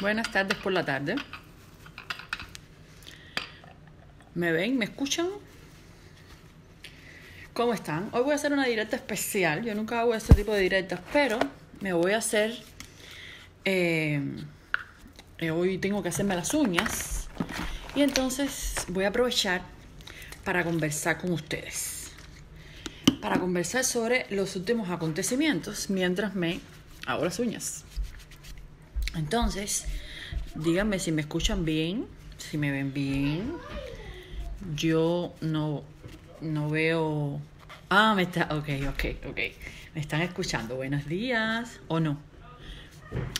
Buenas tardes por la tarde. ¿Me ven? ¿Me escuchan? ¿Cómo están? Hoy voy a hacer una directa especial. Yo nunca hago este tipo de directas, pero me voy a hacer... Eh, eh, hoy tengo que hacerme las uñas. Y entonces voy a aprovechar para conversar con ustedes. Para conversar sobre los últimos acontecimientos mientras me hago las uñas. Entonces, Díganme si me escuchan bien, si me ven bien. Yo no, no veo... Ah, me está... Ok, ok, ok. Me están escuchando. Buenos días. ¿O no?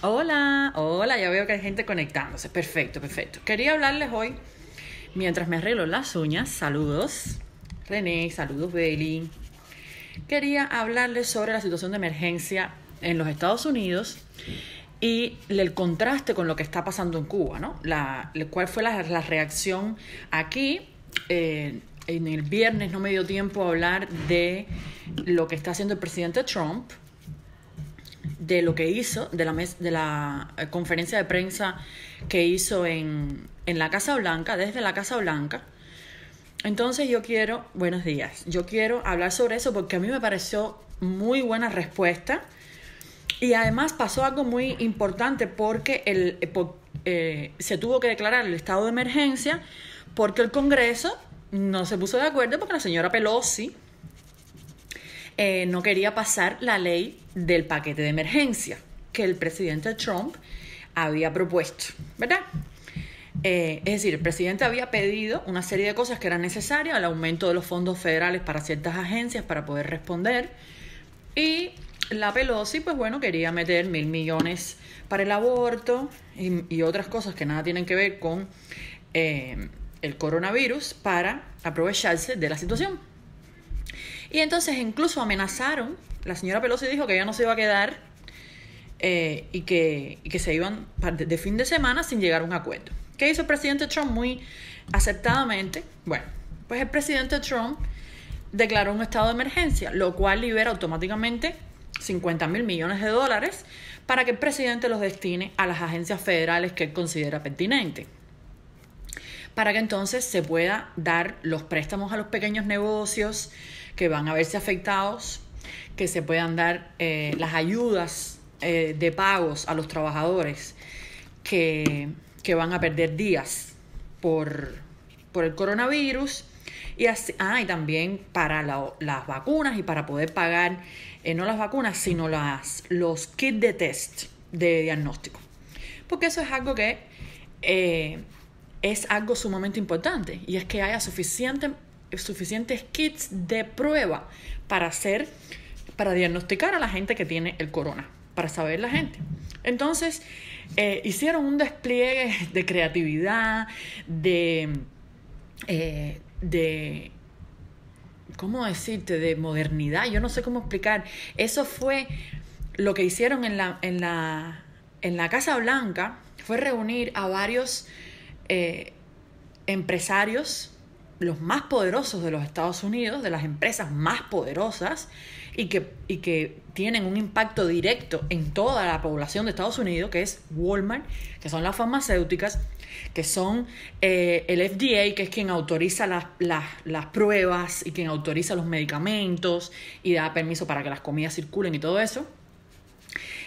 Hola, hola. Ya veo que hay gente conectándose. Perfecto, perfecto. Quería hablarles hoy, mientras me arreglo las uñas, saludos. René, saludos, Bailey. Quería hablarles sobre la situación de emergencia en los Estados Unidos y el contraste con lo que está pasando en Cuba, ¿no? La, ¿Cuál fue la, reacción aquí? Eh, en el viernes no me dio tiempo a hablar de lo que está haciendo el presidente Trump, de lo que hizo, de la, de la eh, conferencia de prensa que hizo en, en la Casa Blanca, desde la Casa Blanca. Entonces yo quiero, buenos días, yo quiero hablar sobre eso porque a mí me pareció muy buena respuesta y además pasó algo muy importante porque eh, eh, se tuvo que declarar el estado de emergencia porque el Congreso no se puso de acuerdo porque la señora Pelosi eh, no quería pasar la ley del paquete de emergencia que el presidente Trump había propuesto, ¿verdad? es decir, el presidente había pedido una serie de cosas que eran necesarias, el aumento de los fondos federales para ciertas agencias para poder responder y la Pelosi, pues bueno, quería meter mil millones para el aborto y, otras cosas que nada tienen que ver con eh, el coronavirus para aprovecharse de la situación. Y entonces incluso amenazaron, la señora Pelosi dijo que ella no se iba a quedar eh, y, que, que se iban de fin de semana sin llegar a un acuerdo. ¿Qué hizo el presidente Trump muy aceptadamente, Bueno, pues el presidente Trump declaró un estado de emergencia, lo cual libera automáticamente 50 mil millones de dólares para que el presidente los destine a las agencias federales que él considera pertinente para que entonces se pueda dar los préstamos a los pequeños negocios que van a verse afectados, que se puedan dar eh, las ayudas eh, de pagos a los trabajadores que, van a perder días por, por el coronavirus y así, ah, también para las vacunas y para poder pagar, eh, no las vacunas, sino los kits de test de diagnóstico. Porque eso es algo que eh, es algo sumamente importante y es que haya suficientes kits de prueba para hacer, para diagnosticar a la gente que tiene el corona, para saber la gente. Entonces, eh, hicieron un despliegue de creatividad, de de ¿cómo decirte?, de modernidad, yo no sé cómo explicar. Eso fue lo que hicieron en la, en la, en la Casa Blanca, fue reunir a varios eh, empresarios, los más poderosos de los Estados Unidos, de las empresas más poderosas, y que, y que tienen un impacto directo en toda la población de Estados Unidos, que es Walmart, que son las farmacéuticas, que son eh, el FDA, que es quien autoriza las, pruebas y quien autoriza los medicamentos y da permiso para que las comidas circulen y todo eso.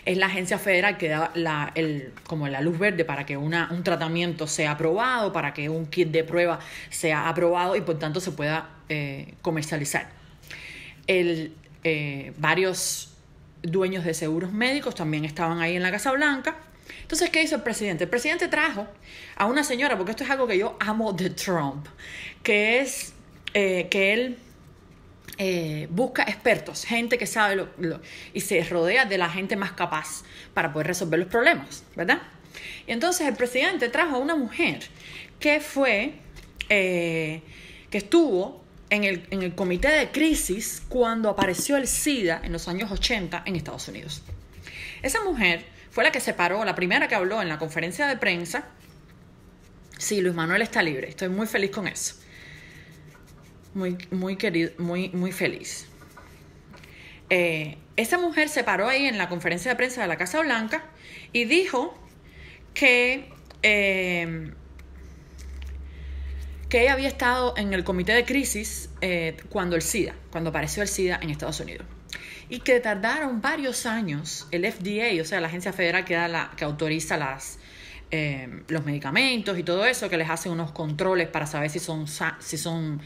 Es la agencia federal que da la, como la luz verde para que un tratamiento sea aprobado, para que un kit de prueba sea aprobado y por tanto se pueda eh, comercializar. El, eh, varios dueños de seguros médicos también estaban ahí en la Casa Blanca entonces, ¿qué hizo el presidente? El presidente trajo a una señora, porque esto es algo que yo amo de Trump, que es eh, que él eh, busca expertos, gente que sabe y se rodea de la gente más capaz para poder resolver los problemas, ¿verdad? Y entonces el presidente trajo a una mujer que fue, eh, que estuvo en el, en el comité de crisis cuando apareció el SIDA en los años 80 en Estados Unidos. Esa mujer fue la que se paró, la primera que habló en la conferencia de prensa. Sí, Luis Manuel está libre, estoy muy feliz con eso. Muy, muy querido, muy, muy feliz. Eh, esa mujer se paró ahí en la conferencia de prensa de la Casa Blanca y dijo que, eh, que ella había estado en el comité de crisis eh, cuando el SIDA, cuando apareció el SIDA en Estados Unidos y que tardaron varios años el FDA, o sea, la agencia federal que, da la, que autoriza las, eh, los medicamentos y todo eso, que les hace unos controles para saber si son, si son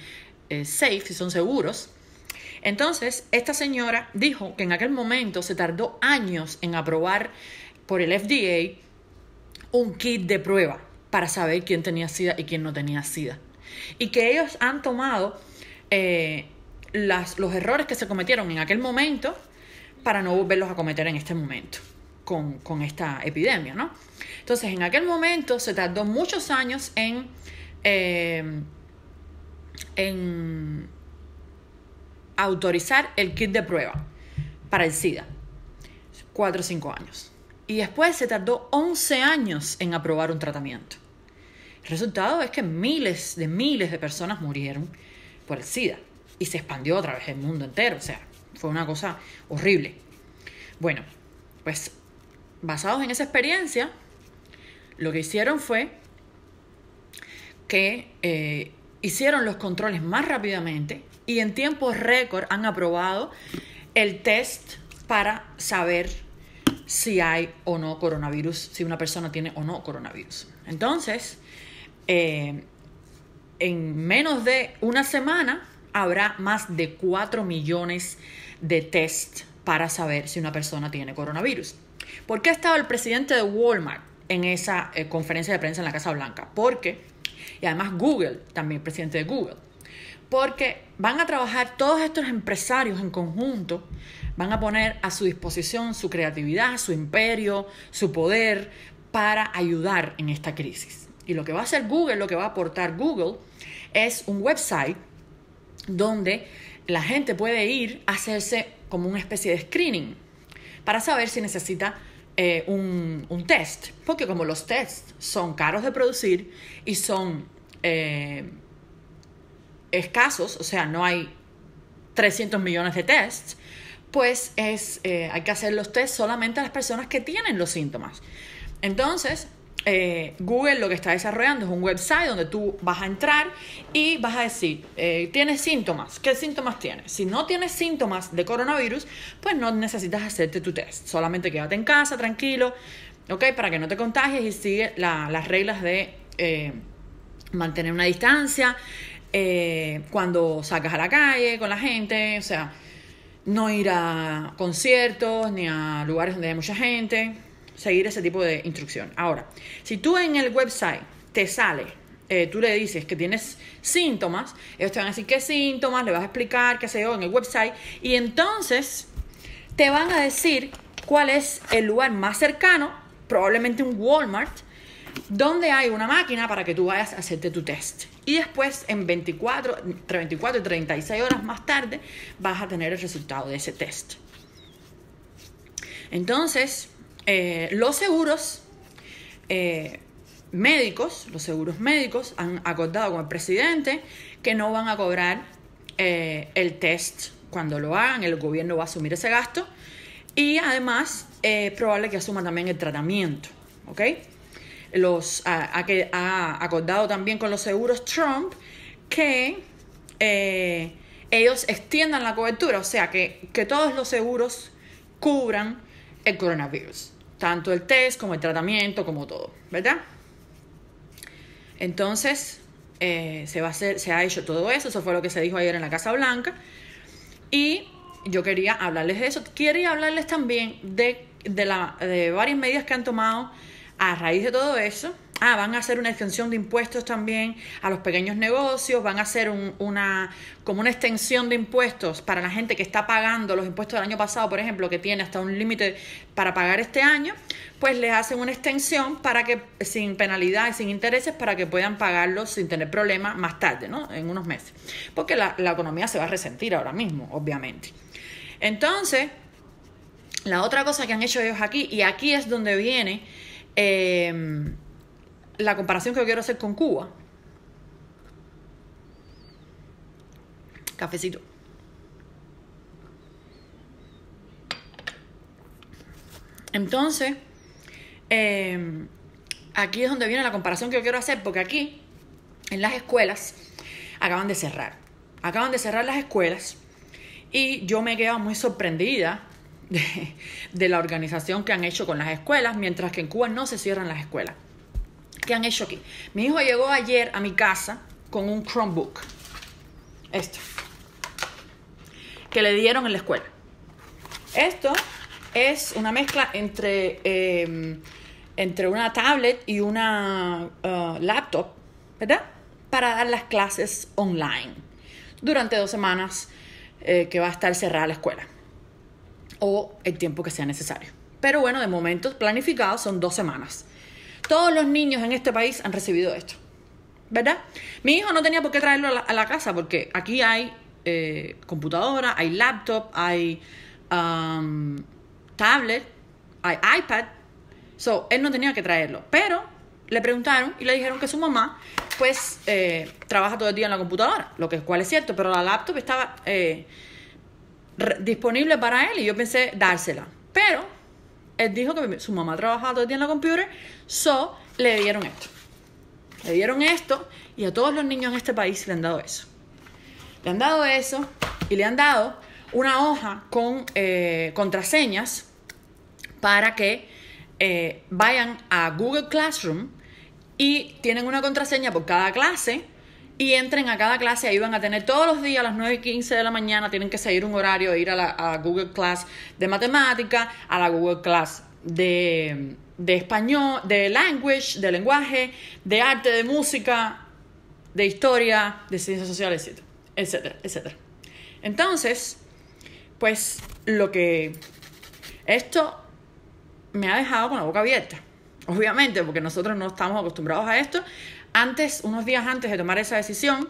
eh, safe, si son seguros. Entonces, esta señora dijo que en aquel momento se tardó años en aprobar por el FDA un kit de prueba para saber quién tenía SIDA y quién no tenía SIDA. Y que ellos han tomado eh, los errores que se cometieron en aquel momento para no volverlos a cometer en este momento con, con esta epidemia, ¿no? Entonces, en aquel momento se tardó muchos años en, eh, en autorizar el kit de prueba para el SIDA. Cuatro o cinco años. Y después se tardó 11 años en aprobar un tratamiento. El resultado es que miles de miles de personas murieron por el SIDA y se expandió a través del mundo entero. O sea, fue una cosa horrible. Bueno, pues basados en esa experiencia, lo que hicieron fue que eh, hicieron los controles más rápidamente y en tiempo récord han aprobado el test para saber si hay o no coronavirus, si una persona tiene o no coronavirus. Entonces, eh, en menos de una semana, habrá más de 4 millones de test para saber si una persona tiene coronavirus. ¿Por qué ha estado el presidente de Walmart en esa eh, conferencia de prensa en la Casa Blanca? Porque, y además Google, también presidente de Google, porque van a trabajar todos estos empresarios en conjunto, van a poner a su disposición su creatividad, su imperio, su poder para ayudar en esta crisis. Y lo que va a hacer Google, lo que va a aportar Google, es un website donde la gente puede ir a hacerse como una especie de screening para saber si necesita eh, un, test, porque como los tests son caros de producir y son eh, escasos, o sea, no hay 300 millones de tests, pues eh, hay que hacer los tests solamente a las personas que tienen los síntomas. Entonces, eh, Google lo que está desarrollando es un website donde tú vas a entrar y vas a decir, eh, ¿tienes síntomas? ¿Qué síntomas tienes? Si no tienes síntomas de coronavirus, pues no necesitas hacerte tu test. Solamente quédate en casa, tranquilo, ¿ok? Para que no te contagies y sigue las reglas de eh, mantener una distancia cuando sacas a la calle con la gente, o sea, no ir a conciertos ni a lugares donde hay mucha gente, seguir ese tipo de instrucción. Ahora, si tú en el website te sale eh, tú le dices que tienes síntomas, ellos te van a decir qué síntomas, le vas a explicar, qué sé yo, en el website, y entonces te van a decir cuál es el lugar más cercano, probablemente un Walmart, donde hay una máquina para que tú vayas a hacerte tu test. Y después, en 24, entre 24 y 36 horas más tarde, vas a tener el resultado de ese test. Entonces, eh, los seguros eh, médicos, los seguros médicos han acordado con el presidente que no van a cobrar eh, el test cuando lo hagan, el gobierno va a asumir ese gasto y además es probable que asuma también el tratamiento, ¿ok? Los, ha, ha acordado también con los seguros Trump que ellos extiendan la cobertura, o sea, que, todos los seguros cubran el coronavirus tanto el test como el tratamiento, como todo, ¿verdad? Entonces, eh, se, va a hacer, se ha hecho todo eso, eso fue lo que se dijo ayer en la Casa Blanca, y yo quería hablarles de eso. Quería hablarles también de, de, de varias medidas que han tomado a raíz de todo eso, Ah, van a hacer una extensión de impuestos también a los pequeños negocios, van a hacer una como una extensión de impuestos para la gente que está pagando los impuestos del año pasado, por ejemplo, que tiene hasta un límite para pagar este año, pues les hacen una extensión para que sin penalidad y sin intereses para que puedan pagarlos sin tener problemas más tarde, ¿no? En unos meses, porque la, economía se va a resentir ahora mismo, obviamente. Entonces, la otra cosa que han hecho ellos aquí y aquí es donde viene eh, la comparación que yo quiero hacer con Cuba. Cafecito. Entonces, em, aquí es donde viene la comparación que yo quiero hacer, porque aquí, en las escuelas, acaban de cerrar. Acaban de cerrar las escuelas y yo me quedo muy sorprendida de la organización que han hecho con las escuelas, mientras que en Cuba no se cierran las escuelas que han hecho aquí. Mi hijo llegó ayer a mi casa con un Chromebook. Esto. Que le dieron en la escuela. Esto es una mezcla entre, em, entre una tablet y una uh, laptop, ¿verdad? Para dar las clases online durante dos semanas eh, que va a estar cerrada la escuela o el tiempo que sea necesario. Pero bueno, de momento planificado son dos semanas. Todos los niños en este país han recibido esto, ¿verdad? Mi hijo no tenía por qué traerlo a la, casa porque aquí hay eh, computadora, hay laptop, hay um, tablet, hay iPad. So, él no tenía que traerlo. Pero le preguntaron y le dijeron que su mamá, pues, eh, trabaja todo el día en la computadora, lo que cual es cierto, pero la laptop estaba eh, disponible para él y yo pensé dársela. Pero él dijo que su mamá trabajaba todo el día en la computer, so le dieron esto. Le dieron esto y a todos los niños en este país le han dado eso. Le han dado eso y le han dado una hoja con eh, contraseñas para que eh, vayan a Google Classroom y tienen una contraseña por cada clase y entren a cada clase. Ahí van a tener todos los días a las 9 y 15 de la mañana, tienen que seguir un horario, ir a la, a Google Class de matemática, a la Google Class de, de español, de language, de lenguaje, de arte, de música, de historia, de ciencias sociales, etcétera, etcétera. Entonces, pues lo que esto me ha dejado con la boca abierta. Obviamente, porque nosotros no estamos acostumbrados a esto, antes, unos días antes de tomar esa decisión,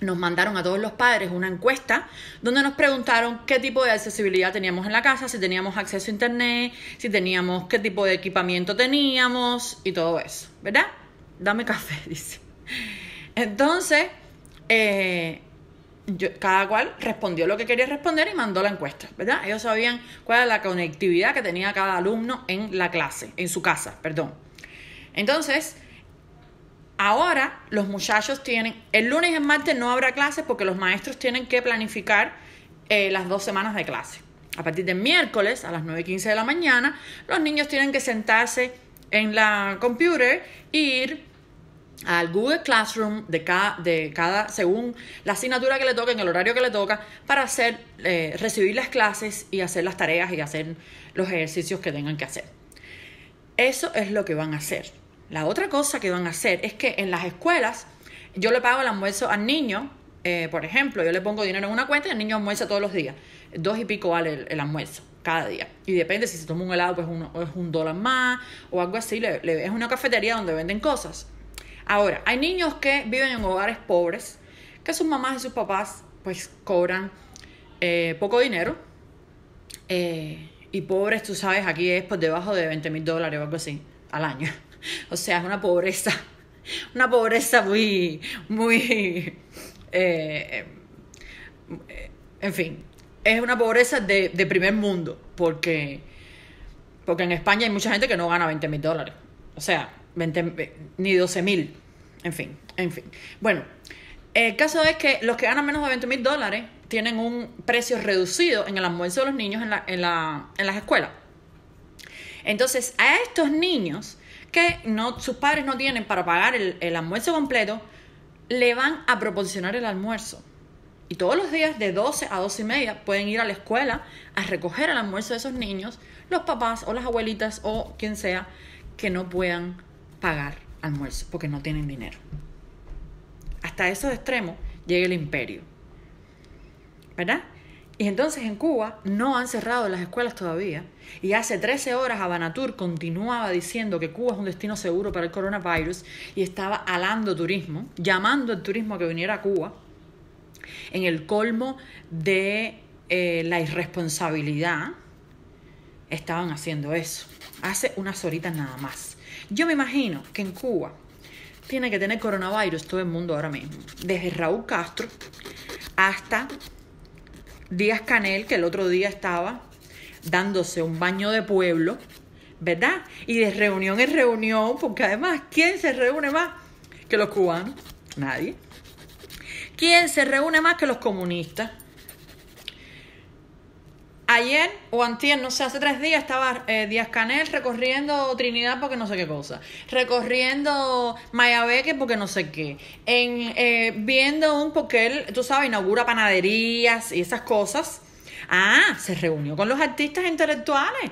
nos mandaron a todos los padres una encuesta donde nos preguntaron qué tipo de accesibilidad teníamos en la casa, si teníamos acceso a internet, si teníamos qué tipo de equipamiento teníamos y todo eso, ¿verdad? Dame café, dice. Entonces, eh, cada cual respondió lo que quería responder y mandó la encuesta, ¿verdad? Ellos sabían cuál era la conectividad que tenía cada alumno en la clase, en su casa, perdón. Entonces, Ahora los muchachos tienen, el lunes y el martes no habrá clases porque los maestros tienen que planificar eh, las dos semanas de clase. A partir de miércoles a las 9 y 15 de la mañana, los niños tienen que sentarse en la computer e ir al Google Classroom de cada, según la asignatura que le toca, en el horario que le toca, para hacer, eh, recibir las clases y hacer las tareas y hacer los ejercicios que tengan que hacer. Eso es lo que van a hacer. La otra cosa que van a hacer es que en las escuelas yo le pago el almuerzo al niño, eh, por ejemplo, yo le pongo dinero en una cuenta y el niño almuerza todos los días. Dos y pico vale el, almuerzo cada día. Y depende si se toma un helado, pues uno, es un dólar más o algo así. Le, es una cafetería donde venden cosas. Ahora, hay niños que viven en hogares pobres, que sus mamás y sus papás pues cobran eh, poco dinero. Eh, y pobres, tú sabes, aquí es por debajo de 20 mil dólares o algo así al año. O sea, es una pobreza, una pobreza muy, muy, eh, eh, en fin, es una pobreza de, primer mundo, porque, porque en España hay mucha gente que no gana 20 mil dólares. O sea, ni 12 mil. En fin, en fin. Bueno, el caso es que los que ganan menos de 20 mil dólares tienen un precio reducido en el almuerzo de los niños en las escuelas. Entonces, a estos niños que no, sus padres no tienen para pagar el, el almuerzo completo, le van a proporcionar el almuerzo. Y todos los días de 12 a 12 y media pueden ir a la escuela a recoger el almuerzo de esos niños, los papás o las abuelitas o quien sea que no puedan pagar almuerzo porque no tienen dinero. Hasta esos extremos llega el imperio. ¿Verdad? Y entonces en Cuba no han cerrado las escuelas todavía. Y hace 13 horas Abanatur continuaba diciendo que Cuba es un destino seguro para el coronavirus y estaba alando turismo, llamando al turismo a que viniera a Cuba, en el colmo de eh, la irresponsabilidad, estaban haciendo eso. Hace unas horitas nada más. Yo me imagino que en Cuba tiene que tener coronavirus todo el mundo ahora mismo. Desde Raúl Castro hasta Díaz Canel, que el otro día estaba dándose un baño de pueblo, ¿verdad? Y de reunión en reunión, porque además, ¿quién se reúne más que los cubanos? Nadie. ¿Quién se reúne más que los comunistas? ayer o antier, no sé, hace tres días estaba eh, Díaz Canel recorriendo Trinidad porque no sé qué cosa, recorriendo Mayabeque porque no sé qué, en, eh, viendo un, porque él, tú sabes, inaugura panaderías y esas cosas. Ah, se reunió con los artistas intelectuales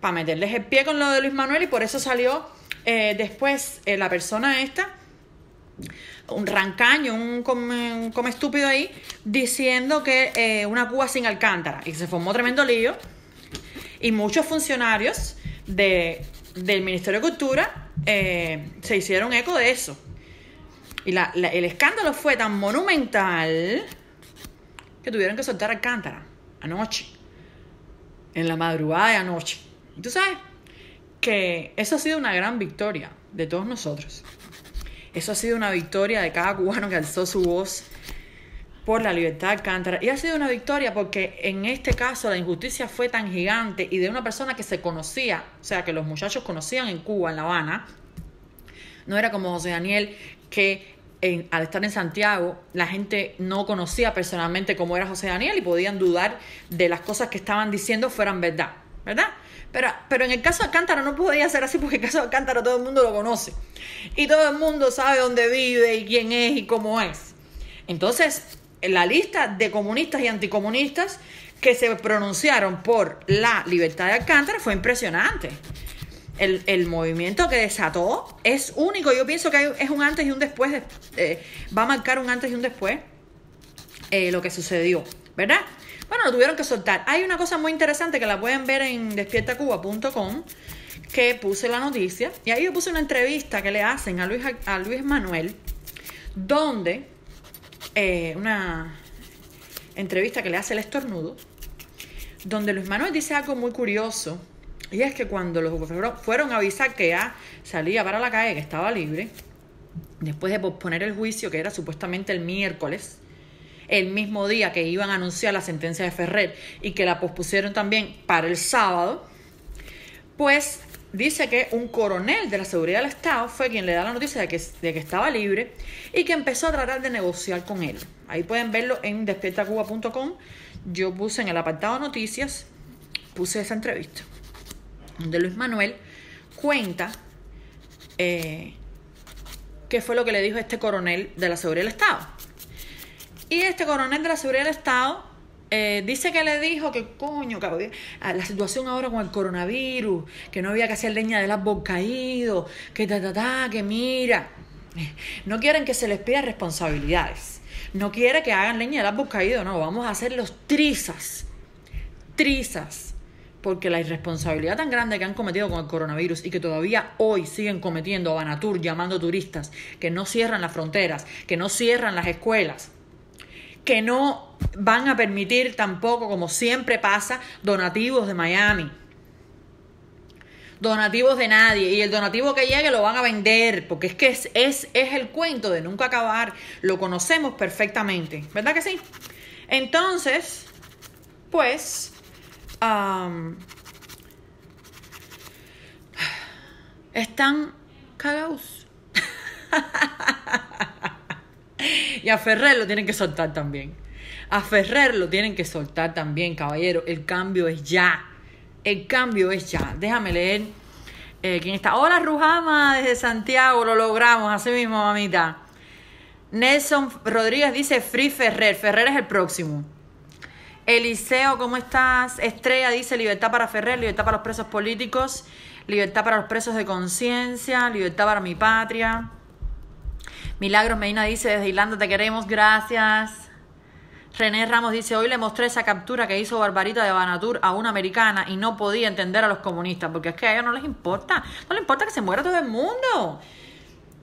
para meterles el pie con lo de Luis Manuel y por eso salió eh, después la persona esta un rancaño, un come, estúpido ahí, diciendo que eh, una Cuba sin alcántara. Y se formó tremendo lío. Y muchos funcionarios del Ministerio de Cultura eh, se hicieron eco de eso. Y el escándalo fue tan monumental que tuvieron que soltar alcántara anoche. En la madrugada de anoche. Y tú sabes que eso ha sido una gran victoria de todos nosotros. Eso ha sido una victoria de cada cubano que alzó su voz por la libertad de Alcántara. Y ha sido una victoria porque en este caso la injusticia fue tan gigante y de una persona que se conocía, o sea, que los muchachos conocían en Cuba, en La Habana. No era como José Daniel que al estar en Santiago, la gente no conocía personalmente cómo era José Daniel y podían dudar de las cosas que estaban diciendo fueran verdad, ¿verdad? Pero, en el caso de Alcántara no podía ser así porque el caso de Alcántara todo el mundo lo conoce. Y todo el mundo sabe dónde vive y quién es y cómo es. Entonces, la lista de comunistas y anticomunistas que se pronunciaron por la libertad de Alcántara fue impresionante. El, movimiento que desató es único. Yo pienso que es un antes y un después. Eh, va a marcar un antes y un después eh, lo que sucedió, ¿verdad? Bueno, lo tuvieron que soltar. Hay una cosa muy interesante que la pueden ver en despiertacuba.com que puse la noticia y ahí yo puse una entrevista que le hacen a Luis, a Luis Manuel donde eh, una entrevista que le hace el estornudo donde Luis Manuel dice algo muy curioso y es que cuando los fueron a avisar que ya salía para la calle, que estaba libre, después de posponer el juicio que era supuestamente el miércoles, el mismo día que iban a anunciar la sentencia de Ferrer y que la pospusieron también para el sábado, pues dice que un coronel de la seguridad del Estado fue quien le da la noticia de que, estaba libre y que empezó a tratar de negociar con él. Ahí pueden verlo en despiertacuba.com. Yo puse en el apartado noticias, puse esa entrevista, donde Luis Manuel cuenta eh, qué fue lo que le dijo este coronel de la seguridad del Estado. Y este coronel de la seguridad del Estado eh, dice que le dijo que, coño, cabrón, ah, la situación ahora con el coronavirus, que no había que hacer leña del árbol caído, que ta, ta, que mira. No quieren que se les pida responsabilidades. No quiere que hagan leña del árbol caído, no. Vamos a hacer los trizas. Trizas. Porque la irresponsabilidad tan grande que han cometido con el coronavirus y que todavía hoy siguen cometiendo a Banatur llamando turistas, que no cierran las fronteras, que no cierran las escuelas, que no van a permitir tampoco, como siempre pasa, donativos de Miami. Donativos de nadie. Y el donativo que llegue lo van a vender, porque es que es, el cuento de nunca acabar. Lo conocemos perfectamente, ¿verdad que sí? Entonces, pues, están cagados. Y a Ferrer lo tienen que soltar también. A Ferrer lo tienen que soltar también, caballero. El cambio es ya. El cambio es ya. Déjame leer. Eh, ¿Quién está? Hola, Rujama, desde Santiago. Lo logramos. Así mismo, mamita. Nelson Rodríguez dice Free Ferrer. Ferrer es el próximo. Eliseo, ¿cómo estás? Estrella dice libertad para Ferrer, libertad para los presos políticos, libertad para los presos de conciencia, libertad para mi patria. Milagros Medina dice, desde Irlanda te queremos, gracias. René Ramos dice, hoy le mostré esa captura que hizo Barbarita de Banatur a una americana y no podía entender a los comunistas, porque es que a ellos no les importa, no les importa que se muera todo el mundo.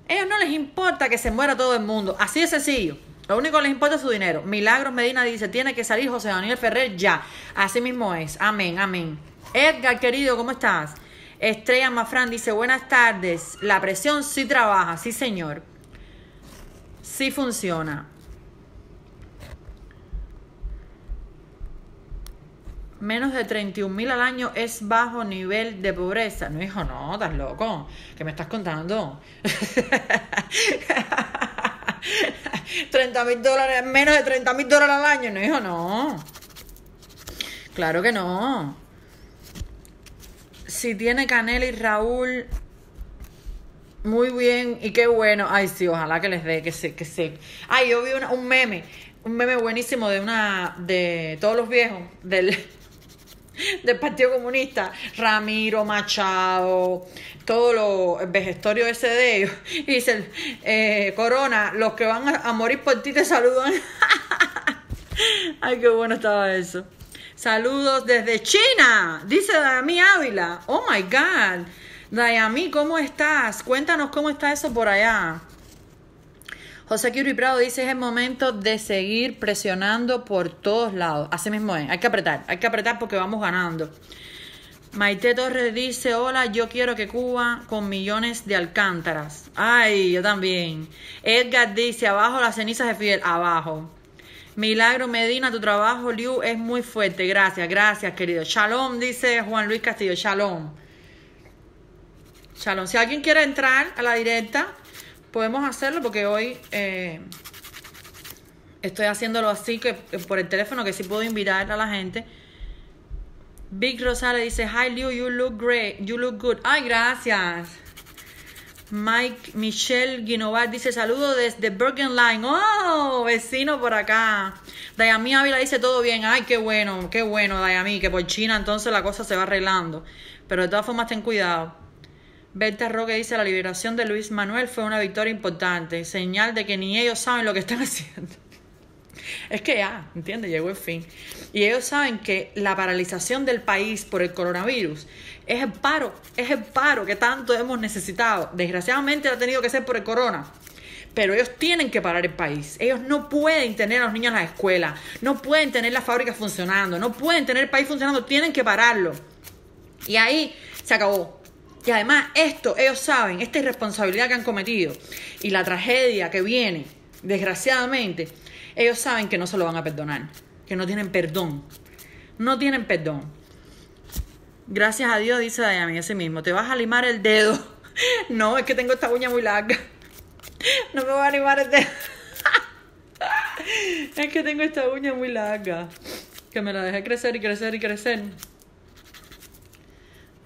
A ellos no les importa que se muera todo el mundo, así de sencillo. Lo único que les importa es su dinero. Milagros Medina dice, tiene que salir José Daniel Ferrer ya. Así mismo es. Amén, amén. Edgar, querido, ¿cómo estás? Estrella Mafran dice, buenas tardes. La presión sí trabaja, sí señor sí funciona. Menos de 31 mil al año es bajo nivel de pobreza. No, hijo, no, estás loco. ¿Qué me estás contando? 30 mil dólares, menos de 30 mil dólares al año. No, hijo, no. Claro que no. Si tiene Canela y Raúl muy bien, y qué bueno. Ay, sí, ojalá que les dé, que se, que se. Ay, yo vi un meme, un meme buenísimo de una, de todos los viejos, del, del Partido Comunista, Ramiro, Machado, todo los el ese de ellos, y eh, Corona, los que van a, a morir por ti te saludan. Ay, qué bueno estaba eso. Saludos desde China, dice Dami Ávila. Oh my God. Dayami, ¿cómo estás? Cuéntanos cómo está eso por allá. José Kirri Prado dice, es el momento de seguir presionando por todos lados. Así mismo es, hay que apretar, hay que apretar porque vamos ganando. Maite Torres dice, hola, yo quiero que Cuba con millones de alcántaras. Ay, yo también. Edgar dice, abajo las cenizas de Fidel, abajo. Milagro Medina, tu trabajo, Liu, es muy fuerte. Gracias, gracias, querido. Shalom, dice Juan Luis Castillo. Shalom. Shalom. Si alguien quiere entrar a la directa, podemos hacerlo porque hoy eh, estoy haciéndolo así que por el teléfono que sí puedo invitar a la gente. Big Rosales dice, hi Liu, you look great, you look good. Ay, gracias. Mike Michelle Guinovar dice, saludos desde Broken Line. Oh, vecino por acá. Dayami Ávila dice, todo bien. Ay, qué bueno, qué bueno, Dayami, que por China entonces la cosa se va arreglando. Pero de todas formas, ten cuidado. Berta Roque dice la liberación de Luis Manuel fue una victoria importante, señal de que ni ellos saben lo que están haciendo. Es que ya, ah, ¿entiendes? Llegó el fin. Y ellos saben que la paralización del país por el coronavirus es el paro, es el paro que tanto hemos necesitado. Desgraciadamente ha tenido que ser por el corona. Pero ellos tienen que parar el país. Ellos no pueden tener a los niños en la escuela, no pueden tener las fábricas funcionando, no pueden tener el país funcionando, tienen que pararlo. Y ahí se acabó. Y además esto ellos saben, esta irresponsabilidad que han cometido y la tragedia que viene, desgraciadamente, ellos saben que no se lo van a perdonar, que no tienen perdón, no tienen perdón. Gracias a Dios, dice Dayami, ese mismo, te vas a limar el dedo. No, es que tengo esta uña muy larga. No me voy a limar el dedo. Es que tengo esta uña muy larga. Que me la dejé crecer y crecer y crecer.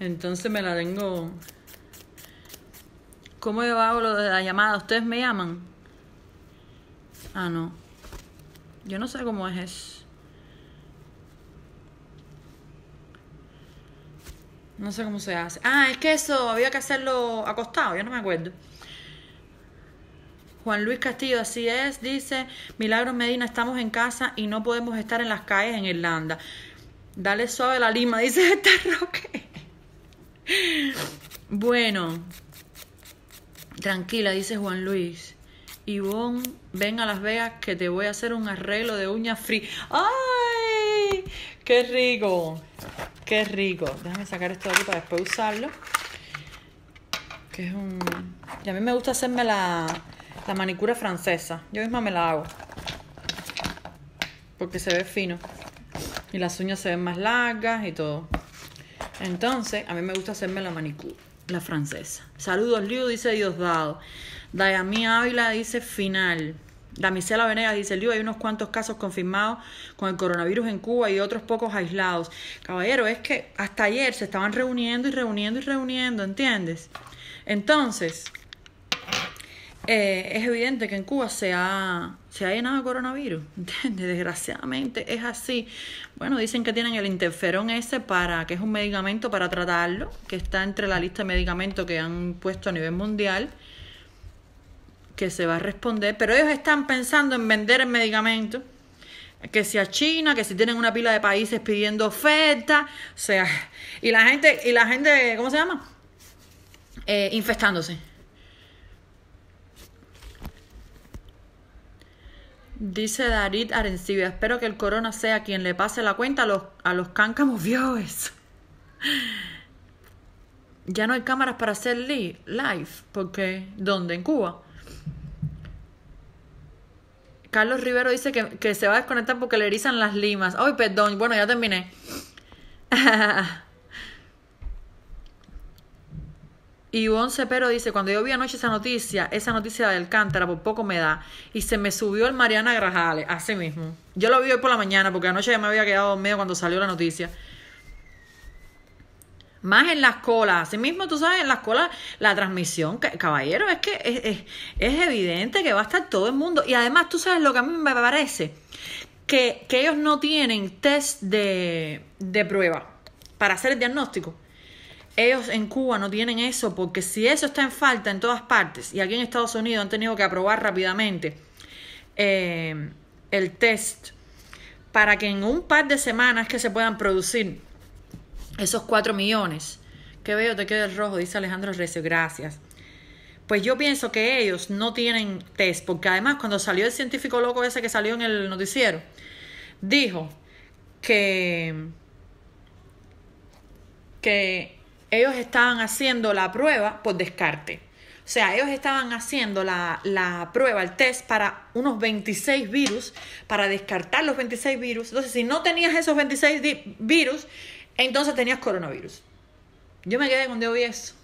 Entonces me la tengo. ¿Cómo yo hago lo de la llamada? ¿Ustedes me llaman? Ah, no. Yo no sé cómo es eso. No sé cómo se hace. Ah, es que eso había que hacerlo acostado, yo no me acuerdo. Juan Luis Castillo, así es, dice, Milagros Medina, estamos en casa y no podemos estar en las calles en Irlanda. Dale suave la lima, dice este Roque. Bueno, tranquila, dice Juan Luis. Ivonne, ven a Las Vegas que te voy a hacer un arreglo de uñas free. ¡Ay! ¡Qué rico! ¡Qué rico! Déjame sacar esto de aquí para después usarlo. Que es un. Y a mí me gusta hacerme la, la manicura francesa. Yo misma me la hago. Porque se ve fino. Y las uñas se ven más largas y todo. Entonces, a mí me gusta hacerme la manicura, la francesa. Saludos, Liu, dice Diosdado. Dayami Ávila dice final. Damisela Venegas dice, Liu, hay unos cuantos casos confirmados con el coronavirus en Cuba y otros pocos aislados. Caballero, es que hasta ayer se estaban reuniendo y reuniendo y reuniendo, ¿entiendes? Entonces, eh, es evidente que en Cuba se ha, se ha llenado coronavirus. Desgraciadamente es así. Bueno, dicen que tienen el interferón ese para, que es un medicamento para tratarlo, que está entre la lista de medicamentos que han puesto a nivel mundial, que se va a responder. Pero ellos están pensando en vender el medicamento. Que si a China, que si tienen una pila de países pidiendo oferta, o sea, y la gente, y la gente, ¿cómo se llama? Eh, infestándose. Dice Darit Arencibia, espero que el corona sea quien le pase la cuenta a los, a los cáncamos viejos. Ya no hay cámaras para hacer live, porque ¿dónde? ¿En Cuba? Carlos Rivero dice que, que se va a desconectar porque le erizan las limas. Ay, perdón, bueno, ya terminé. Y Ivonne pero dice, cuando yo vi anoche esa noticia, esa noticia de Alcántara por poco me da, y se me subió el Mariana Grajales, así mismo. Yo lo vi hoy por la mañana, porque anoche ya me había quedado medio cuando salió la noticia. Más en las colas, así mismo tú sabes, en las colas la transmisión, caballero, es que es, evidente que va a estar todo el mundo. Y además tú sabes lo que a mí me parece, que, ellos no tienen test de, de prueba para hacer el diagnóstico ellos en Cuba no tienen eso porque si eso está en falta en todas partes y aquí en Estados Unidos han tenido que aprobar rápidamente eh, el test para que en un par de semanas que se puedan producir esos 4 millones. Que veo, te queda el rojo, dice Alejandro Recio, gracias. Pues yo pienso que ellos no tienen test, porque además cuando salió el científico loco ese que salió en el noticiero, dijo que, que ellos estaban haciendo la prueba por descarte. O sea, ellos estaban haciendo la, prueba, el test para unos 26 virus, para descartar los 26 virus. Entonces, si no tenías esos 26 virus, entonces tenías coronavirus. Yo me quedé donde hoy es.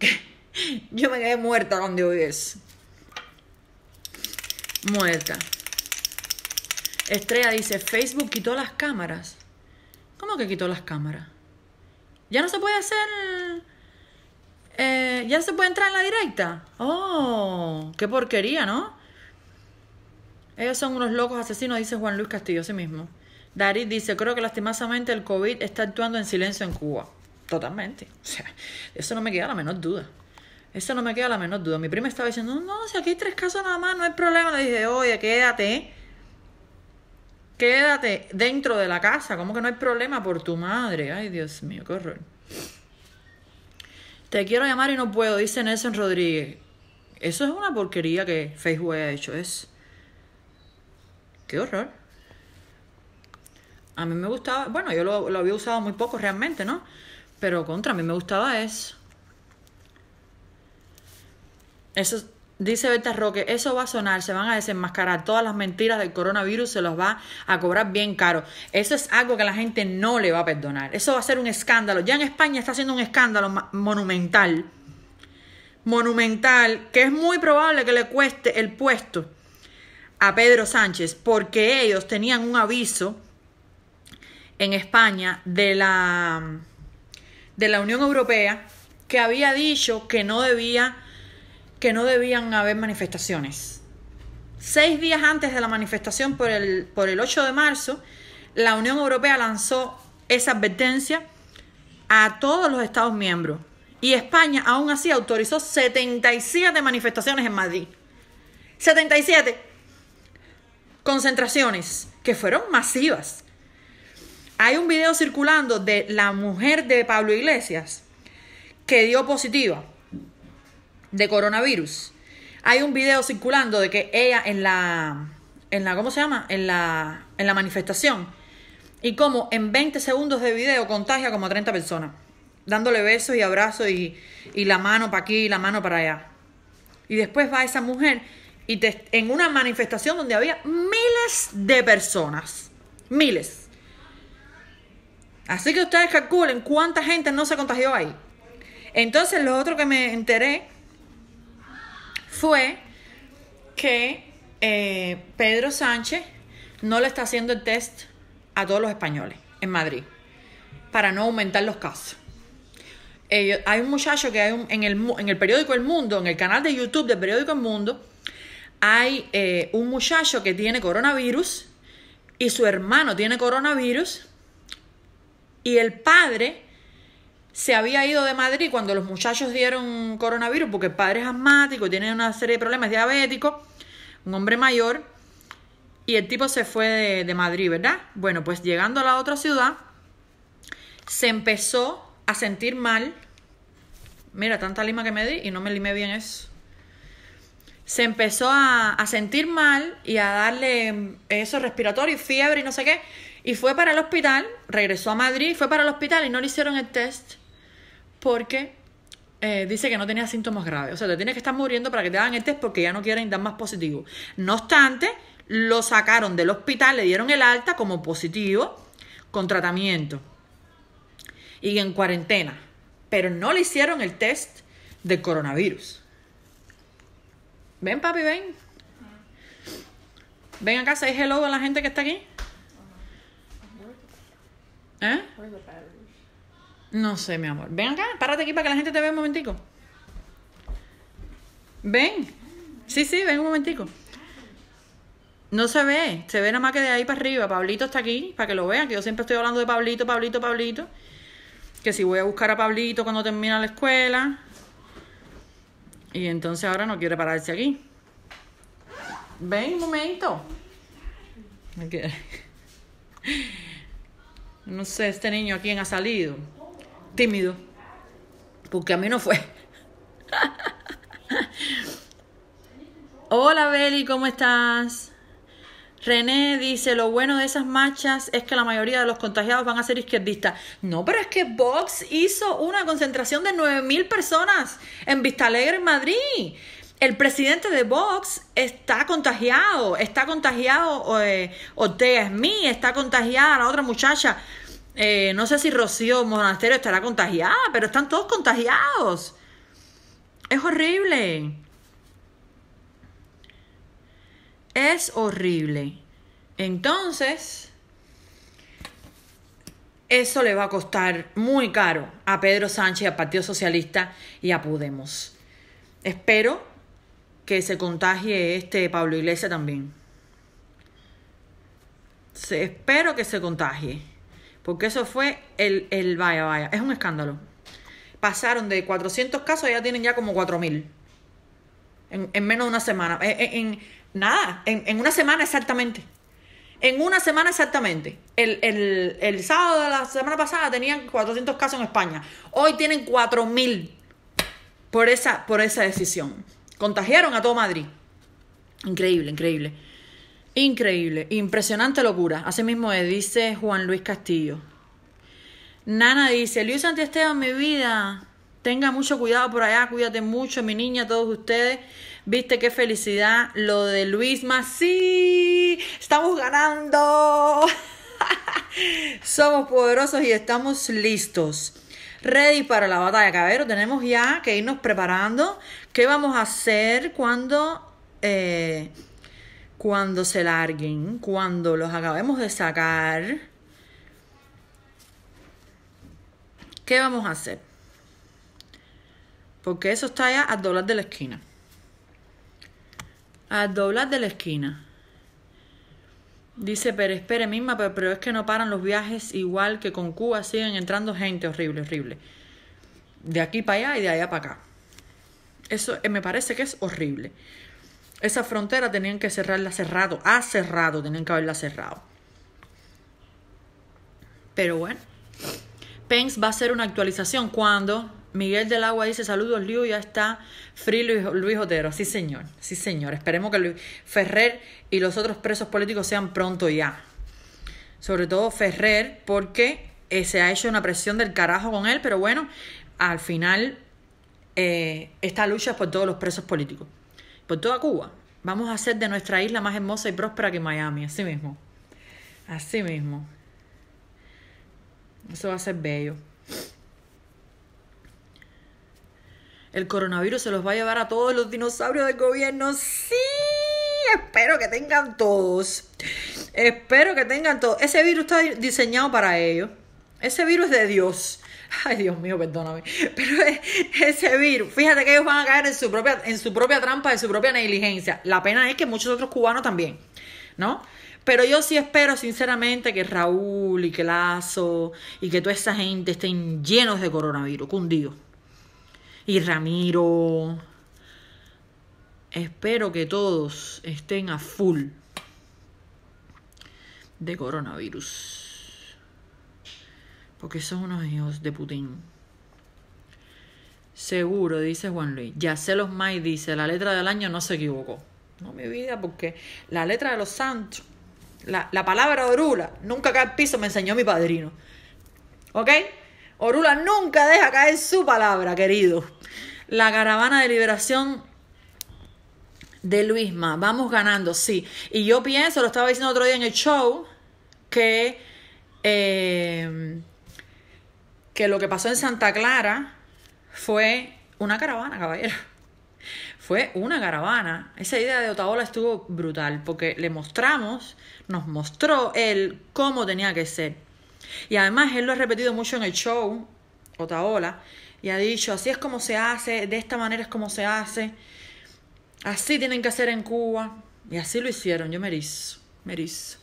Yo me quedé muerta donde hoy es. Muerta. Estrella dice, Facebook quitó las cámaras. ¿Cómo que quitó las cámaras? Ya no se puede hacer. Eh, ya no se puede entrar en la directa. Oh, qué porquería, ¿no? Ellos son unos locos asesinos, dice Juan Luis Castillo, sí mismo. Darit dice, creo que lastimosamente el COVID está actuando en silencio en Cuba. Totalmente. eso no me queda la menor duda. Eso no me queda la menor duda. Mi prima estaba diciendo, no, no, si aquí hay tres casos nada más, no hay problema. Le dije, oye, quédate, Quédate dentro de la casa, como que no hay problema por tu madre. Ay, Dios mío, qué horror. Te quiero llamar y no puedo, dice Nelson Rodríguez. Eso es una porquería que Facebook ha hecho, es. Qué horror. A mí me gustaba, bueno, yo lo, había usado muy poco realmente, ¿no? Pero contra, a mí me gustaba eso. Eso Dice Berta Roque, eso va a sonar, se van a desenmascarar todas las mentiras del coronavirus, se los va a cobrar bien caro. Eso es algo que la gente no le va a perdonar. Eso va a ser un escándalo. Ya en España está haciendo un escándalo monumental. Monumental, que es muy probable que le cueste el puesto a Pedro Sánchez, porque ellos tenían un aviso en España de la, de la Unión Europea que había dicho que no debía que no debían haber manifestaciones. Seis días antes de la manifestación por el, 8 de marzo, la Unión Europea lanzó esa advertencia a todos los Estados miembros. Y España aún así autorizó 77 manifestaciones en Madrid. 77 concentraciones que fueron masivas. Hay un video circulando de la mujer de Pablo Iglesias que dio positiva de coronavirus, hay un video circulando de que ella en la, en la ¿cómo se llama? En la, en la manifestación. Y como en 20 segundos de video contagia como a 30 personas, dándole besos y abrazos y, y la mano para aquí y la mano para allá. Y después va esa mujer y en una manifestación donde había miles de personas. Miles. Así que ustedes calculen cuánta gente no se contagió ahí. Entonces, lo otro que me enteré fue que eh, Pedro Sánchez no le está haciendo el test a todos los españoles en Madrid para no aumentar los casos. hay un muchacho que hay en, el, periódico El Mundo, en el canal de YouTube del periódico El Mundo, hay eh, un muchacho que tiene coronavirus y su hermano tiene coronavirus y el padre se había ido de Madrid cuando los muchachos dieron coronavirus, porque el padre es asmático, tiene una serie de problemas, diabéticos, un hombre mayor, y el tipo se fue de, Madrid, ¿verdad? Bueno, pues llegando a la otra ciudad, se empezó a sentir mal. Mira, tanta lima que me di y no me limé bien eso. Se empezó a, a sentir mal y a darle mm, eso respiratorio, fiebre y no sé qué. Y fue para el hospital, regresó a Madrid, fue para el hospital y no le hicieron el test porque eh, dice que no tenía síntomas graves. O sea, te tienes que estar muriendo para que te hagan el test porque ya no quieren dar más positivo. No obstante, lo sacaron del hospital, le dieron el alta como positivo, con tratamiento y en cuarentena. Pero no le hicieron el test de coronavirus. Ven, papi, ven. Ven acá, say hello a la gente que está aquí. ¿Eh? No sé, mi amor. Ven acá, párate aquí para que la gente te vea un momentico. Ven. Sí, sí, ven un momentico. No se ve, se ve nada más que de ahí para arriba. Pablito está aquí, para que lo vean, que yo siempre estoy hablando de Pablito, Pablito, Pablito. Que si voy a buscar a Pablito cuando termina la escuela. Y entonces ahora no quiere pararse aquí. Ven un momento. No, sé, este niño a quién ha salido tímido, porque a mí no fue. Hola Beli, ¿cómo estás? René dice, lo bueno de esas marchas es que la mayoría de los contagiados van a ser izquierdistas. No, pero es que Vox hizo una concentración de 9.000 personas en Vistalegre, en Madrid. El presidente de Vox está contagiado, está contagiado eh, es mí está contagiada la otra muchacha. Eh, no sé si Rocío Monasterio estará contagiada, pero están todos contagiados. Es horrible. Es horrible. Entonces, eso le va a costar muy caro a Pedro Sánchez, al Partido Socialista y a Podemos. Espero que se contagie este Pablo Iglesias también. espero que se contagie. Porque eso fue el, el vaya, vaya. Es un escándalo. Pasaron de 400 casos, ya tienen ya como 4.000. En, en menos de una semana. Eh, eh, en, nada, en, una semana exactamente. En una semana exactamente. El, el, sábado de la semana pasada tenían 400 casos en España. Hoy tienen 4.000 por esa, por esa decisión. Contagiaron a todo Madrid. Increíble, increíble. Increíble, impresionante locura. Así mismo dice Juan Luis Castillo. Nana dice, Luis Santiesteban, mi vida, tenga mucho cuidado por allá, cuídate mucho, mi niña, todos ustedes. Viste qué felicidad lo de Luis sí, estamos ganando. Somos poderosos y estamos listos. Ready para la batalla, cabero. Tenemos ya que irnos preparando. ¿Qué vamos a hacer cuando... Eh, cuando se larguen, cuando los acabemos de sacar, ¿qué vamos a hacer? Porque eso está ya al doblar de la esquina. Al doblar de la esquina. Dice, pero espere misma, pero, pero es que no paran los viajes igual que con Cuba, siguen entrando gente horrible, horrible. De aquí para allá y de allá para acá. Eso eh, me parece que es horrible. Esa frontera tenían que cerrarla cerrado, ha cerrado, tenían que haberla cerrado. Pero bueno, Pence va a hacer una actualización cuando Miguel del Agua dice saludos Liu, ya está Free Luis, Otero. Sí, señor, sí, señor. Esperemos que Luis Ferrer y los otros presos políticos sean pronto ya. Sobre todo Ferrer, porque eh, se ha hecho una presión del carajo con él, pero bueno, al final eh, esta lucha es por todos los presos políticos por toda Cuba. Vamos a hacer de nuestra isla más hermosa y próspera que Miami, así mismo. Así mismo. Eso va a ser bello. El coronavirus se los va a llevar a todos los dinosaurios del gobierno. Sí, espero que tengan todos. Espero que tengan todos. Ese virus está diseñado para ellos. Ese virus es de Dios. Ay, Dios mío, perdóname. Pero e, ese virus, fíjate que ellos van a caer en su propia, en su propia trampa, en su propia negligencia. La pena es que muchos otros cubanos también, ¿no? Pero yo sí espero sinceramente que Raúl y que Lazo y que toda esa gente estén llenos de coronavirus, cundidos. Y Ramiro. Espero que todos estén a full de coronavirus. Porque son unos hijos de Putin. Seguro, dice Juan Luis. Ya sé los más, dice, la letra del año no se equivocó. No, mi vida, porque la letra de los santos, la, la palabra orula, nunca cae al piso, me enseñó mi padrino. ¿Ok? Orula nunca deja caer su palabra, querido. La caravana de liberación de Luisma, vamos ganando, sí. Y yo pienso, lo estaba diciendo otro día en el show, que eh, que lo que pasó en Santa Clara fue una caravana, caballero. Fue una caravana. Esa idea de Otaola estuvo brutal porque le mostramos, nos mostró él cómo tenía que ser. Y además él lo ha repetido mucho en el show, Otaola, y ha dicho, así es como se hace, de esta manera es como se hace, así tienen que hacer en Cuba. Y así lo hicieron, yo me Meris.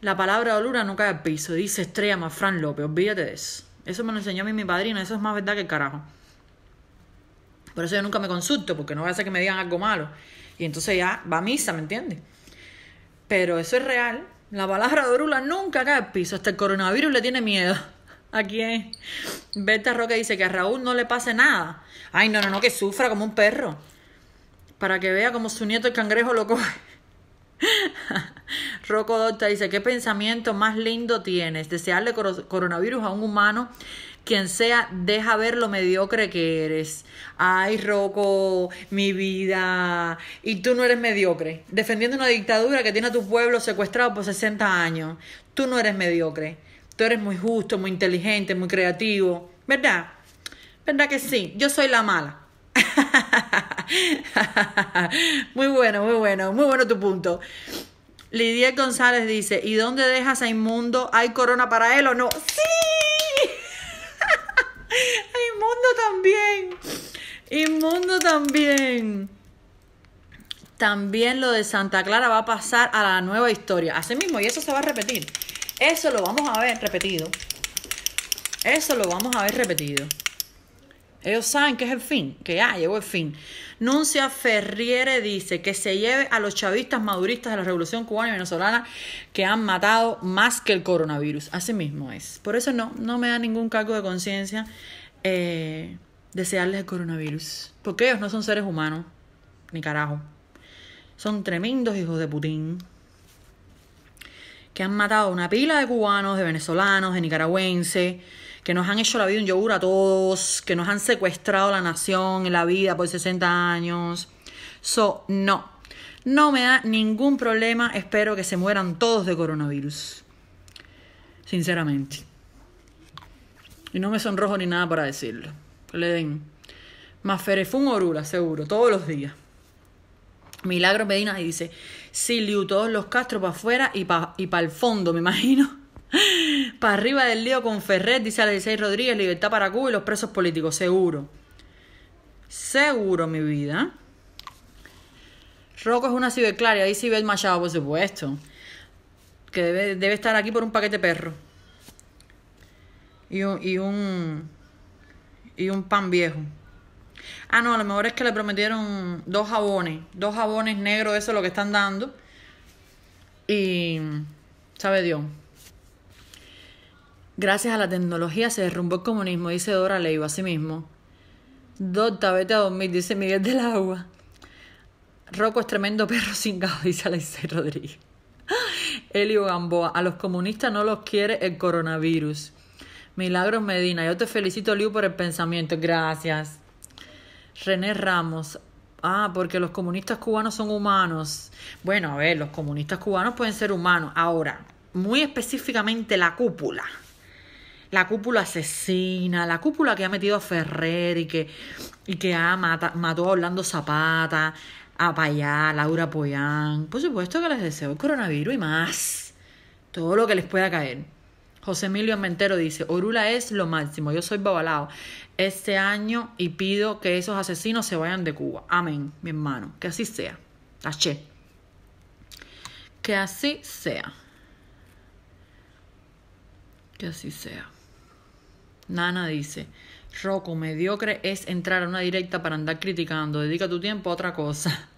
La palabra de no cae al piso, dice Estrella Mafran López, olvídate de eso. Eso me lo enseñó a mí mi padrino, eso es más verdad que el carajo. Por eso yo nunca me consulto, porque no voy a hacer que me digan algo malo. Y entonces ya va a misa, ¿me entiendes? Pero eso es real. La de Orula nunca cae al piso. Hasta el coronavirus le tiene miedo. Aquí beta Berta Roque dice que a Raúl no le pase nada. Ay, no, no, no, que sufra como un perro. Para que vea como su nieto el cangrejo lo coge. Rocco Docta dice, ¿qué pensamiento más lindo tienes? Desearle coronavirus a un humano quien sea, deja ver lo mediocre que eres. Ay, Roco mi vida. Y tú no eres mediocre. Defendiendo una dictadura que tiene a tu pueblo secuestrado por 60 años. Tú no eres mediocre. Tú eres muy justo, muy inteligente, muy creativo. ¿Verdad? ¿Verdad que sí? Yo soy la mala. muy bueno, muy bueno, muy bueno tu punto. Lidia González dice, ¿y dónde dejas a Inmundo? ¿Hay corona para él o no? ¡Sí! Inmundo también. Inmundo también. También lo de Santa Clara va a pasar a la nueva historia. Así mismo, y eso se va a repetir. Eso lo vamos a ver repetido. Eso lo vamos a ver repetido. Ellos saben que es el fin, que ya llegó el fin. Nuncia Ferriere dice que se lleve a los chavistas maduristas de la Revolución Cubana y Venezolana que han matado más que el coronavirus. Así mismo es. Por eso no, no me da ningún cargo de conciencia eh, desearles el coronavirus. Porque ellos no son seres humanos, ni carajo. Son tremendos hijos de Putin que han matado una pila de cubanos, de venezolanos, de nicaragüenses que nos han hecho la vida un yogur a todos, que nos han secuestrado la nación, en la vida por 60 años. So, no. No me da ningún problema. Espero que se mueran todos de coronavirus. Sinceramente. Y no me sonrojo ni nada para decirlo. le den más ferefún orula, seguro, todos los días. Milagro Medina dice, Siliu, todos los castros para afuera y para y pa el fondo, me imagino. para arriba del lío con Ferret, dice Alexis Rodríguez, libertad para Cuba y los presos políticos, seguro. Seguro, mi vida. Rocco es una ciberclaria, dice Ibel Machado, por supuesto. Que debe, estar aquí por un paquete perro. Y un, y un. Y un pan viejo. Ah, no, a lo mejor es que le prometieron dos jabones. Dos jabones negros, eso es lo que están dando. Y. Sabe Dios. Gracias a la tecnología se derrumbó el comunismo, dice Dora Leiva a sí mismo. Dota, vete a dormir, dice Miguel del Agua. Rocco es tremendo perro cingado, dice Alexei Rodríguez. Elio Gamboa, a los comunistas no los quiere el coronavirus. Milagros Medina, yo te felicito, Liu, por el pensamiento. Gracias. René Ramos, ah, porque los comunistas cubanos son humanos. Bueno, a ver, los comunistas cubanos pueden ser humanos. Ahora, muy específicamente la cúpula la cúpula asesina, la cúpula que ha metido a Ferrer y que, y que ha matado mató a Orlando Zapata, a Payá, Laura Poyán. Por supuesto que les deseo el coronavirus y más. Todo lo que les pueda caer. José Emilio Mentero dice, Orula es lo máximo, yo soy babalao este año y pido que esos asesinos se vayan de Cuba. Amén, mi hermano, que así sea. Taché. Que así sea. Que así sea. Nana dice, Roco mediocre es entrar a una directa para andar criticando, dedica tu tiempo a otra cosa.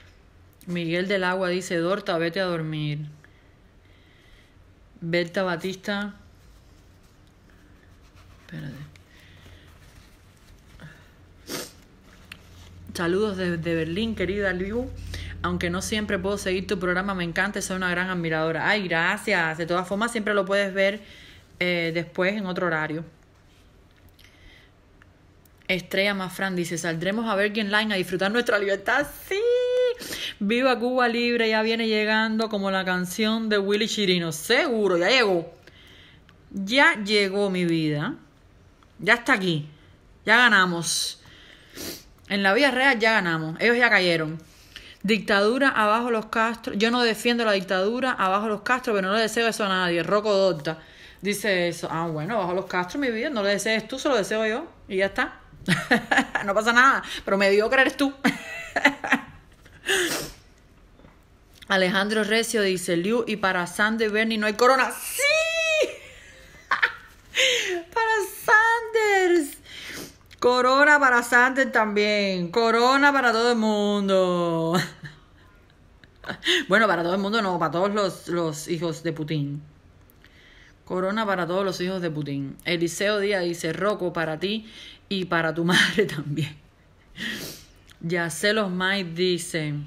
Miguel del Agua dice, Dorta, vete a dormir. Berta Batista. Espérate. Saludos desde Berlín, querida Liu. Aunque no siempre puedo seguir tu programa, me encanta, soy una gran admiradora. Ay, gracias. De todas formas, siempre lo puedes ver eh, después en otro horario. Estrella Mafran dice, saldremos a Bergen Line a disfrutar nuestra libertad. Sí, viva Cuba Libre, ya viene llegando como la canción de Willy Chirino. Seguro, ya llegó. Ya llegó mi vida. Ya está aquí. Ya ganamos. En la vía real ya ganamos. Ellos ya cayeron. Dictadura, abajo los castros... Yo no defiendo la dictadura, abajo los castros... pero no le deseo eso a nadie. Rocco Dotta dice eso. Ah, bueno, abajo los castros mi vida. No le desees tú, solo lo deseo yo. Y ya está. no pasa nada, pero mediocre eres tú. Alejandro Recio dice, Liu, y para Sanders Bernie no hay corona. ¡Sí! para Sanders. Corona para Sanders también. Corona para todo el mundo. bueno, para todo el mundo no, para todos los, los hijos de Putin. Corona para todos los hijos de Putin. Eliseo Díaz dice, roco para ti y para tu madre también. Yacé los Mai dicen,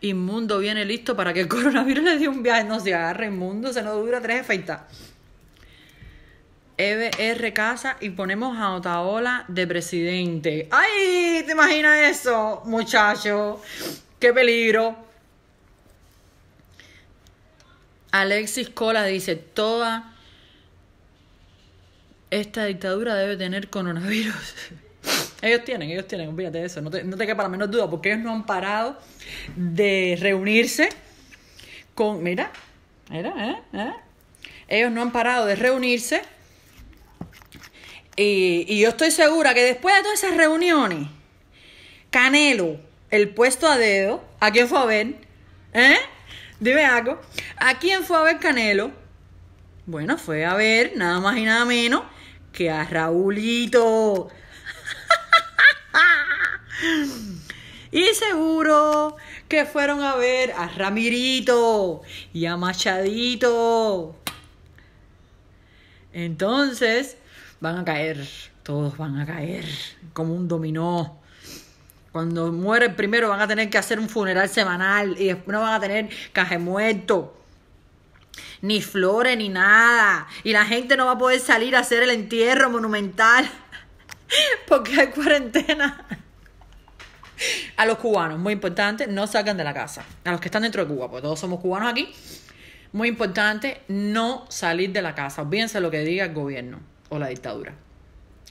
inmundo viene listo para que el coronavirus le dé un viaje. No se agarre, inmundo, se nos dura tres efeitas. EBR Casa y ponemos a Otaola de presidente. ¡Ay! ¿Te imaginas eso, muchacho? ¡Qué peligro! Alexis Cola dice, toda esta dictadura debe tener coronavirus. ellos tienen, ellos tienen, olvídate de eso, no te, no te la menos duda, porque ellos no han parado de reunirse con, mira, mira, eh, ¿eh? Ellos no han parado de reunirse y, y yo estoy segura que después de todas esas reuniones, Canelo, el puesto a dedo, ¿a quién fue a ver? ¿Eh? Dime algo. ¿A quién fue a ver Canelo? Bueno, fue a ver nada más y nada menos que a Raulito. y seguro que fueron a ver a Ramirito y a Machadito. Entonces van a caer, todos van a caer como un dominó. Cuando muere primero van a tener que hacer un funeral semanal y después no van a tener caje muerto ni flores, ni nada. Y la gente no va a poder salir a hacer el entierro monumental porque hay cuarentena. A los cubanos, muy importante, no salgan de la casa. A los que están dentro de Cuba, porque todos somos cubanos aquí. Muy importante, no salir de la casa. Olvídense lo que diga el gobierno o la dictadura.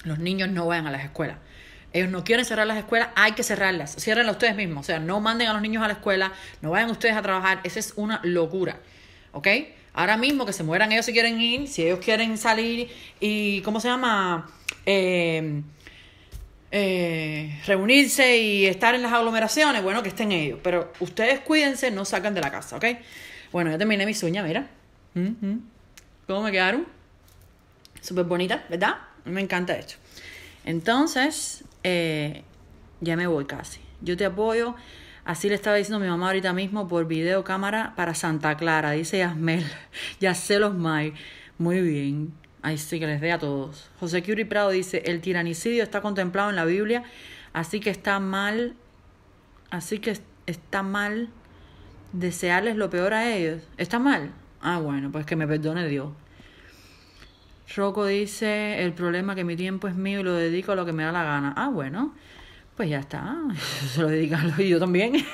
Los niños no vayan a las escuelas. Ellos no quieren cerrar las escuelas, hay que cerrarlas. Cierrenlas ustedes mismos. O sea, no manden a los niños a la escuela, no vayan ustedes a trabajar. Esa es una locura. ¿Ok? Ahora mismo que se mueran ellos si quieren ir, si ellos quieren salir y, ¿cómo se llama? Em, eh, reunirse y estar en las aglomeraciones, bueno, que estén ellos. Pero ustedes cuídense, no sacan de la casa, ¿ok? Bueno, ya terminé mi uñas, mira. ¿Cómo me quedaron? Súper bonita, ¿verdad? Me encanta esto. Entonces, eh, ya me voy casi. Yo te apoyo. Así le estaba diciendo mi mamá ahorita mismo por videocámara para Santa Clara, dice Yasmel. los May. Muy bien. Ahí sí que les dé a todos. José Curie Prado dice, el tiranicidio está contemplado en la Biblia, así que está mal, así que está mal desearles lo peor a ellos. ¿Está mal? Ah, bueno, pues que me perdone Dios. Rocco dice, el problema que mi tiempo es mío y lo dedico a lo que me da la gana. Ah, bueno. Pues ya está, se lo dedican los yo también.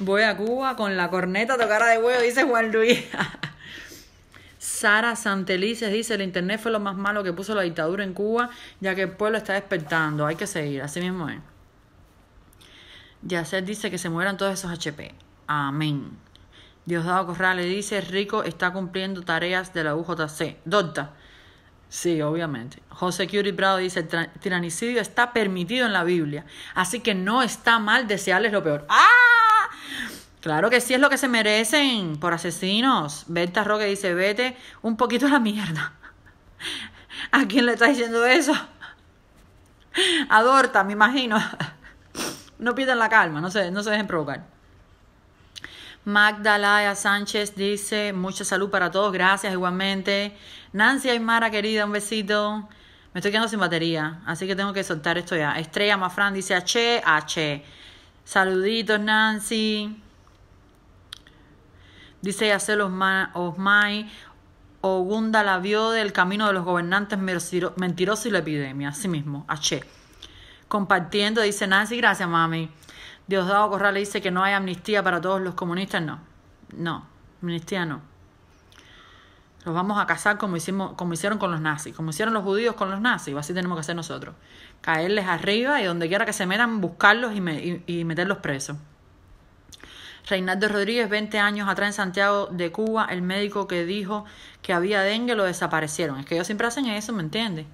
Voy a Cuba con la corneta tocada de huevo, dice Juan Luis. Sara Santelices dice, el Internet fue lo más malo que puso la dictadura en Cuba, ya que el pueblo está despertando, hay que seguir, así mismo es. Yacer dice que se mueran todos esos HP. Amén. Diosdado le dice, Rico está cumpliendo tareas de la UJC. Docta, Sí, obviamente. José Curie Prado dice, el tiranicidio está permitido en la Biblia, así que no está mal desearles lo peor. ¡Ah! Claro que sí es lo que se merecen por asesinos. Berta Roque dice, vete un poquito a la mierda. ¿A quién le está diciendo eso? Dorta, me imagino. No pierdan la calma, no no se dejen provocar. Magdalaya Sánchez dice, mucha salud para todos, gracias igualmente. Nancy Aymara, querida, un besito. Me estoy quedando sin batería, así que tengo que soltar esto ya. Estrella Mafran dice H, H. Saluditos, Nancy. Dice Yacel Osmay. Ogunda la vio del camino de los gobernantes mentirosos y la epidemia. Así mismo, H. Compartiendo, dice Nancy, gracias, mami. Diosdado Corral le dice que no hay amnistía para todos los comunistas, no. No, amnistía no. Los vamos a cazar como, hicimos, hicieron con los nazis, como hicieron los judíos con los nazis, así tenemos que hacer nosotros. Caerles arriba y donde quiera que se metan, buscarlos y, meterlos presos. Reinaldo Rodríguez, 20 años atrás en Santiago de Cuba, el médico que dijo que había dengue lo desaparecieron. Es que ellos siempre hacen eso, ¿me entiendes?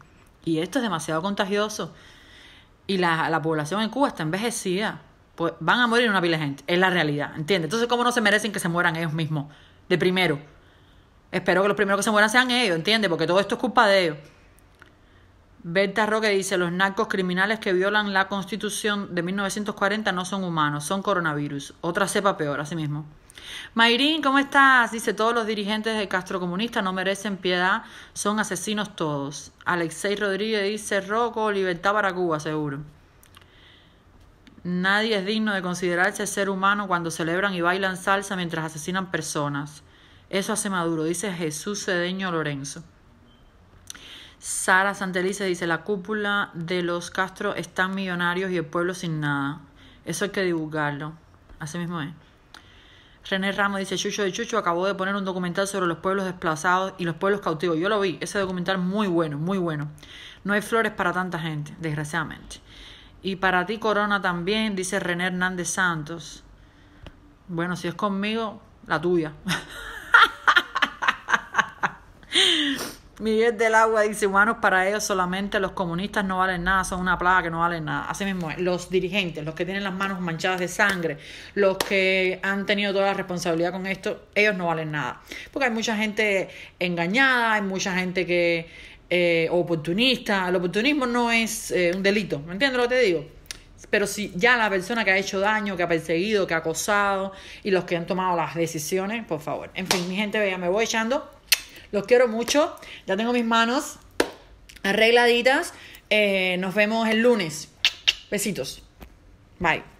Y esto es demasiado contagioso. Y la población en Cuba está envejecida pues van a morir una pila de gente. Es la realidad, entiende. Entonces, ¿cómo no se merecen que se mueran ellos mismos? De primero. Espero que los primeros que se mueran sean ellos, ¿entiendes? Porque todo esto es culpa de ellos. Berta Roque dice, los narcos criminales que violan la constitución de 1940 no son humanos, son coronavirus. Otra cepa peor, así mismo. Mayrín, ¿cómo estás? Dice, todos los dirigentes del Castro Comunista no merecen piedad, son asesinos todos. Alexei Rodríguez dice, Roco, libertad para Cuba, seguro. Nadie es digno de considerarse ser humano cuando celebran y bailan salsa mientras asesinan personas. Eso hace Maduro, dice Jesús Cedeño Lorenzo. Sara Santelice dice, la cúpula de los Castro están millonarios y el pueblo sin nada. Eso hay que divulgarlo. Así mismo es. René Ramos dice, Chucho de Chucho acabó de poner un documental sobre los pueblos desplazados y los pueblos cautivos. Yo lo vi, ese documental muy bueno, muy bueno. No hay flores para tanta gente, desgraciadamente. Y para ti, Corona, también, dice René Hernández Santos. Bueno, si es conmigo, la tuya. Miguel del Agua dice, bueno, para ellos solamente los comunistas no valen nada, son una plaga que no valen nada. Así mismo, los dirigentes, los que tienen las manos manchadas de sangre, los que han tenido toda la responsabilidad con esto, ellos no valen nada. Porque hay mucha gente engañada, hay mucha gente que eh, oportunista. El oportunismo no es eh, un delito, ¿me entiendes lo que te digo? Pero si ya la persona que ha hecho daño, que ha perseguido, que ha acosado y los que han tomado las decisiones, por favor. En fin, mi gente me voy echando. Los quiero mucho. Ya tengo mis manos arregladitas. Eh, nos vemos el lunes. Besitos. Bye.